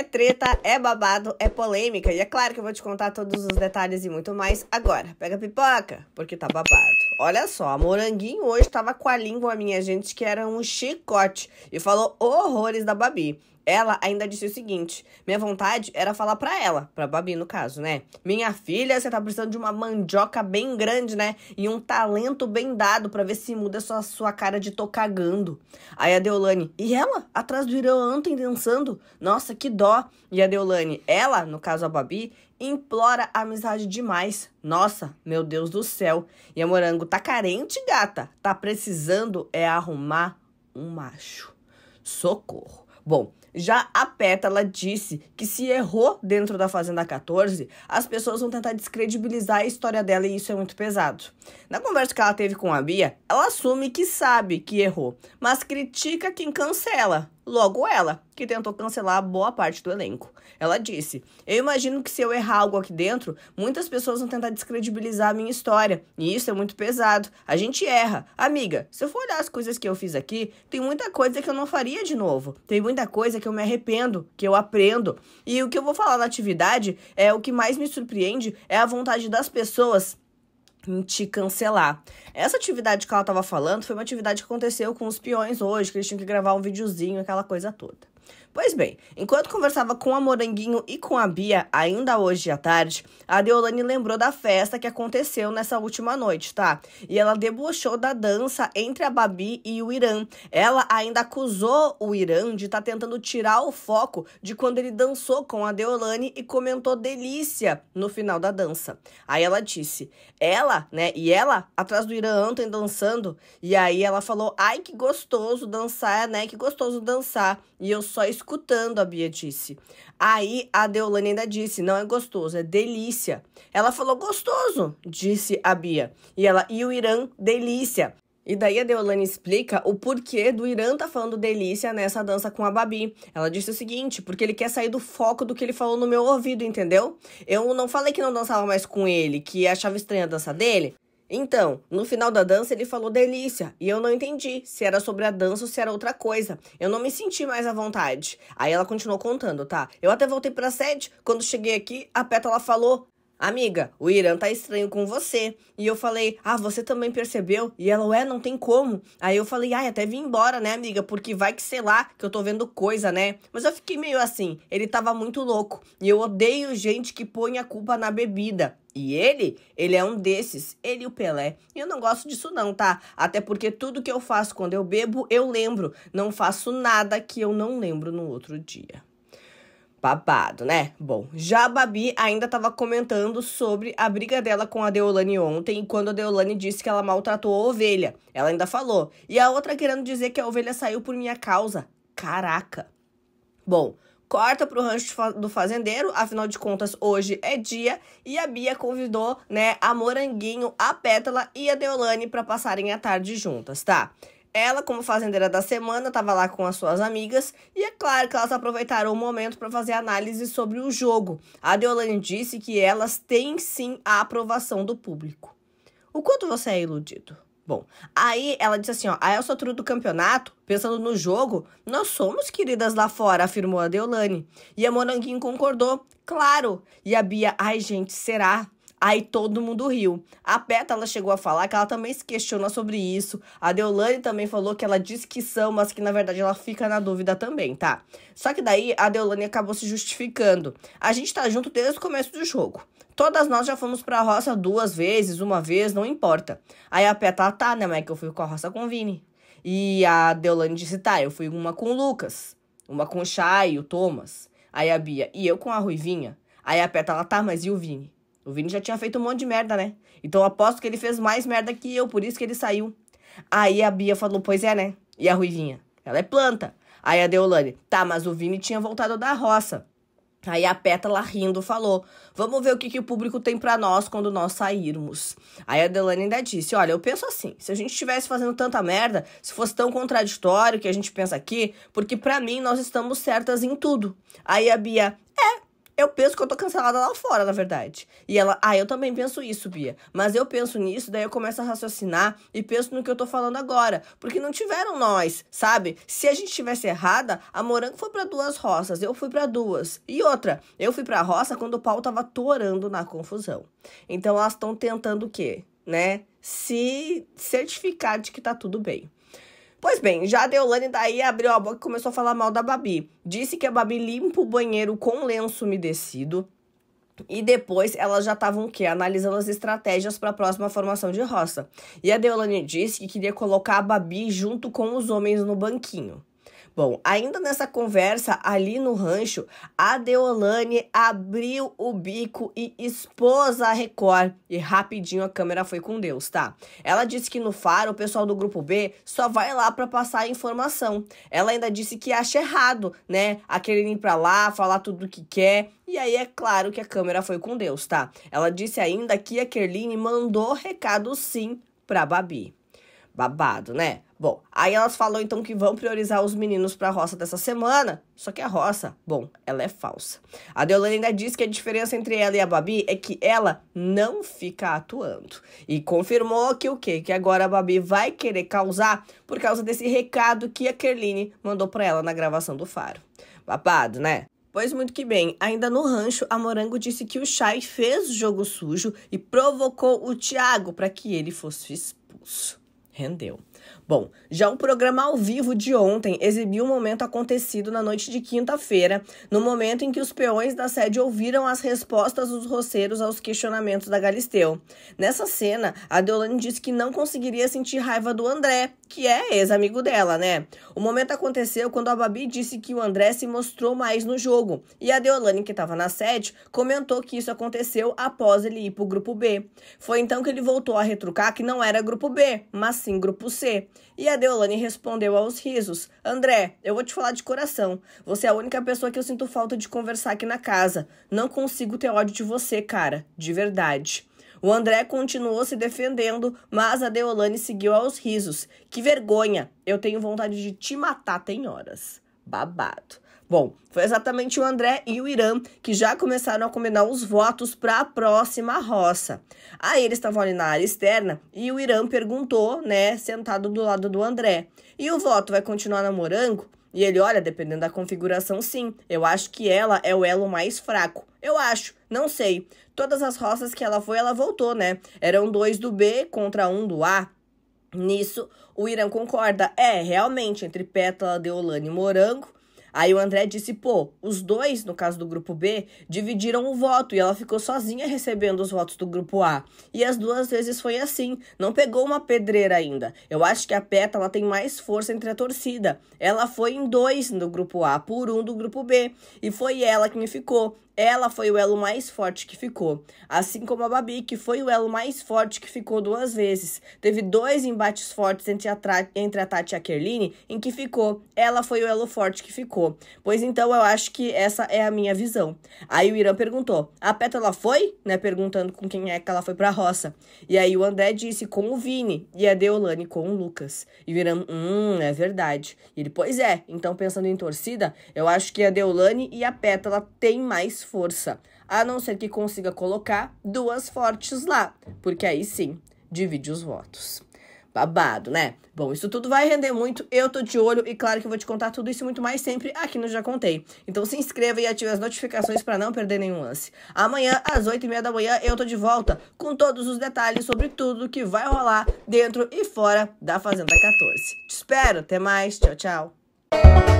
É treta, é babado, é polêmica. E é claro que eu vou te contar todos os detalhes e muito mais agora. Pega a pipoca, porque tá babado. Olha só, a Moranguinho hoje tava com a língua, minha gente, que era um chicote. E falou horrores da Babi. Ela ainda disse o seguinte: minha vontade era falar para ela, para Babi no caso, né? Minha filha, você tá precisando de uma mandioca bem grande, né? E um talento bem dado para ver se muda sua, sua cara de cagando Aí a Deolane, e ela? Atrás do Irã ontem dançando? Nossa, que dó. E a Deolane, ela, no caso a Babi, implora amizade demais. Nossa, meu Deus do céu. E a Morango tá carente, gata. Tá precisando é arrumar um macho. Socorro. Bom, já a Pétala disse que se errou dentro da Fazenda 14, as pessoas vão tentar descredibilizar a história dela e isso é muito pesado. Na conversa que ela teve com a Bia, ela assume que sabe que errou, mas critica quem cancela, logo ela, que tentou cancelar boa parte do elenco. Ela disse: Eu imagino que se eu errar algo aqui dentro, muitas pessoas vão tentar descredibilizar a minha história, e isso é muito pesado. A gente erra. Amiga, se eu for olhar as coisas que eu fiz aqui, tem muita coisa que eu não faria de novo, tem muita coisa que eu me arrependo que eu aprendo. E o que eu vou falar na atividade é o que mais me surpreende é a vontade das pessoas em te cancelar. Essa atividade que ela estava falando foi uma atividade que aconteceu com os peões hoje, que eles tinham que gravar um videozinho, aquela coisa toda. Pois bem, enquanto conversava com a Moranguinho e com a Bia, ainda hoje à tarde, a Deolane lembrou da festa que aconteceu nessa última noite, tá? E ela debochou da dança entre a Babi e o Irã. Ela ainda acusou o Irã de estar tá tentando tirar o foco de quando ele dançou com a Deolane e comentou delícia no final da dança. Aí ela disse, ela, né, e ela atrás do Irã ontem dançando, e aí ela falou, ai que gostoso dançar, né, que gostoso dançar, e eu só escutando, a Bia disse. Aí a Deolane ainda disse: não é gostoso, é delícia. Ela falou: gostoso, disse a Bia. E ela, e o Irã, delícia. E daí a Deolane explica o porquê do Irã tá falando delícia nessa dança com a Babi. Ela disse o seguinte, porque ele quer sair do foco do que ele falou no meu ouvido, entendeu? Eu não falei que não dançava mais com ele, que achava estranha a dança dele, então, no final da dança ele falou delícia e eu não entendi se era sobre a dança ou se era outra coisa. Eu não me senti mais à vontade. Aí ela continuou contando, tá? Eu até voltei pra sede. Quando cheguei aqui, a Pétala falou: Amiga, o Irã tá estranho com você. E eu falei, ah, você também percebeu? E ela, ué, não tem como. Aí eu falei, ai, até vim embora, né, amiga? Porque vai que sei lá, que eu tô vendo coisa, né? Mas eu fiquei meio assim, ele tava muito louco. E eu odeio gente que põe a culpa na bebida. E ele, ele é um desses, ele e o Pelé. E eu não gosto disso não, tá? Até porque tudo que eu faço quando eu bebo, eu lembro. Não faço nada que eu não lembro no outro dia. Babado, né? Bom, já a Babi ainda estava comentando sobre a briga dela com a Deolane ontem, quando a Deolane disse que ela maltratou a ovelha. Ela ainda falou. E a outra querendo dizer que a ovelha saiu por minha causa. Caraca. Bom, corta pro rancho do fazendeiro, afinal de contas hoje é dia, e a Bia convidou, né, a Moranguinho, a Pétala e a Deolane para passarem a tarde juntas, tá? Ela, como fazendeira da semana, estava lá com as suas amigas e é claro que elas aproveitaram o momento para fazer análise sobre o jogo. A Deolane disse que elas têm sim a aprovação do público. O quanto você é iludido? Bom, aí ela disse assim, ó, a ah, Elsa Tru do campeonato, pensando no jogo, nós somos queridas lá fora, afirmou a Deolane. E a Moranguinho concordou, claro. E a Bia, ai gente, será? Aí todo mundo riu. A Pétala chegou a falar que ela também se questiona sobre isso. A Deolane também falou que ela diz que são, mas que na verdade ela fica na dúvida também, tá? Só que daí a Deolane acabou se justificando. A gente tá junto desde o começo do jogo. Todas nós já fomos pra roça duas vezes, uma vez, não importa. Aí a Pétala ah, tá, né, mas é que eu fui com a roça com o Vini. E a Deolane disse, tá, eu fui uma com o Lucas, uma com o Chay, o Thomas. Aí a Bia, e eu com a Ruivinha. Aí a Pétala tá, mas e o Vini? O Vini já tinha feito um monte de merda, né? Então aposto que ele fez mais merda que eu, por isso que ele saiu. Aí a Bia falou, pois é, né? E a Ruivinha? Ela é planta. Aí a Deolane, tá, mas o Vini tinha voltado da roça. Aí a Pétala rindo falou: Vamos ver o que, que o público tem para nós quando nós sairmos. Aí a Deolane ainda disse: Olha, eu penso assim: se a gente estivesse fazendo tanta merda, se fosse tão contraditório que a gente pensa aqui, porque para mim nós estamos certas em tudo. Aí a Bia: É, eu é penso que eu tô cancelada lá fora, na verdade. E ela, ah, eu também penso isso, Bia. Mas eu penso nisso, daí eu começo a raciocinar e penso no que eu tô falando agora. Porque não tiveram nós, sabe? Se a gente tivesse errada, a Morango foi para duas roças, eu fui para duas. E outra, eu fui pra roça quando o pau tava torando na confusão. Então elas estão tentando o quê? Né? Se certificar de que tá tudo bem. Pois bem, já a Deolane daí abriu a boca e começou a falar mal da Babi. Disse que a Babi limpa o banheiro com lenço umedecido. E depois elas já estavam o quê? Analisando as estratégias para a próxima formação de roça. E a Deolane disse que queria colocar a Babi junto com os homens no banquinho. Bom, ainda nessa conversa ali no rancho, a Deolane abriu o bico e expôs a Record. E rapidinho a câmera foi com Deus, tá? Ela disse que no Faro o pessoal do grupo B só vai lá para passar a informação. Ela ainda disse que acha errado, né? A querer ir pra lá, falar tudo o que quer. E aí é claro que a câmera foi com Deus, tá? Ela disse ainda que a Kerline mandou recado sim pra Babi. Babado, né? Bom, aí elas falam então que vão priorizar os meninos para a roça dessa semana, só que a roça, bom, ela é falsa. A Deolane ainda diz que a diferença entre ela e a Babi é que ela não fica atuando. E confirmou que o quê? Que agora a Babi vai querer causar por causa desse recado que a Kerline mandou para ela na gravação do Faro. Babado, né? Pois muito que bem, ainda no rancho, a Morango disse que o Chay fez jogo sujo e provocou o Tiago para que ele fosse expulso rendeu. Bom, já o programa ao vivo de ontem exibiu o um momento acontecido na noite de quinta-feira, no momento em que os peões da sede ouviram as respostas dos roceiros aos questionamentos da Galisteu. Nessa cena, a Deolane disse que não conseguiria sentir raiva do André, que é ex-amigo dela, né? O momento aconteceu quando a Babi disse que o André se mostrou mais no jogo, e a Deolane, que estava na sede, comentou que isso aconteceu após ele ir para o grupo B. Foi então que ele voltou a retrucar que não era grupo B, mas sim grupo C. E a Deolane respondeu aos risos: André, eu vou te falar de coração. Você é a única pessoa que eu sinto falta de conversar aqui na casa. Não consigo ter ódio de você, cara. De verdade. O André continuou se defendendo, mas a Deolane seguiu aos risos. Que vergonha! Eu tenho vontade de te matar, tem horas. Babado. Bom, foi exatamente o André e o Irã que já começaram a combinar os votos para a próxima roça. Aí eles estavam ali na área externa e o Irã perguntou, né, sentado do lado do André: "E o voto vai continuar na Morango?" E ele, olha, dependendo da configuração, sim. Eu acho que ela é o elo mais fraco. Eu acho, não sei. Todas as roças que ela foi, ela voltou, né? Eram dois do B contra um do A. Nisso, o Irã concorda. É, realmente, entre Pétala, Deolane e Morango, Aí o André disse: pô, os dois, no caso do grupo B, dividiram o voto e ela ficou sozinha recebendo os votos do grupo A. E as duas vezes foi assim, não pegou uma pedreira ainda. Eu acho que a Peta ela tem mais força entre a torcida. Ela foi em dois do grupo A por um do grupo B e foi ela quem ficou. Ela foi o elo mais forte que ficou. Assim como a Babi, que foi o elo mais forte que ficou duas vezes. Teve dois embates fortes entre a, entre a Tati e a Kerline, em que ficou. Ela foi o elo forte que ficou. Pois então, eu acho que essa é a minha visão. Aí o Irã perguntou, a Pétala foi? Né, perguntando com quem é que ela foi pra roça. E aí o André disse, com o Vini. E a Deolane com o Lucas. E o Irã, hum, é verdade. E ele, pois é. Então, pensando em torcida, eu acho que a Deolane e a Pétala têm mais força, a não ser que consiga colocar duas fortes lá, porque aí sim divide os votos. Babado, né? Bom, isso tudo vai render muito, eu tô de olho e claro que eu vou te contar tudo isso muito mais sempre aqui no Já Contei. Então se inscreva e ative as notificações para não perder nenhum lance. Amanhã, às 8 e meia da manhã, eu tô de volta com todos os detalhes sobre tudo que vai rolar dentro e fora da Fazenda 14. Te espero, até mais, tchau, tchau.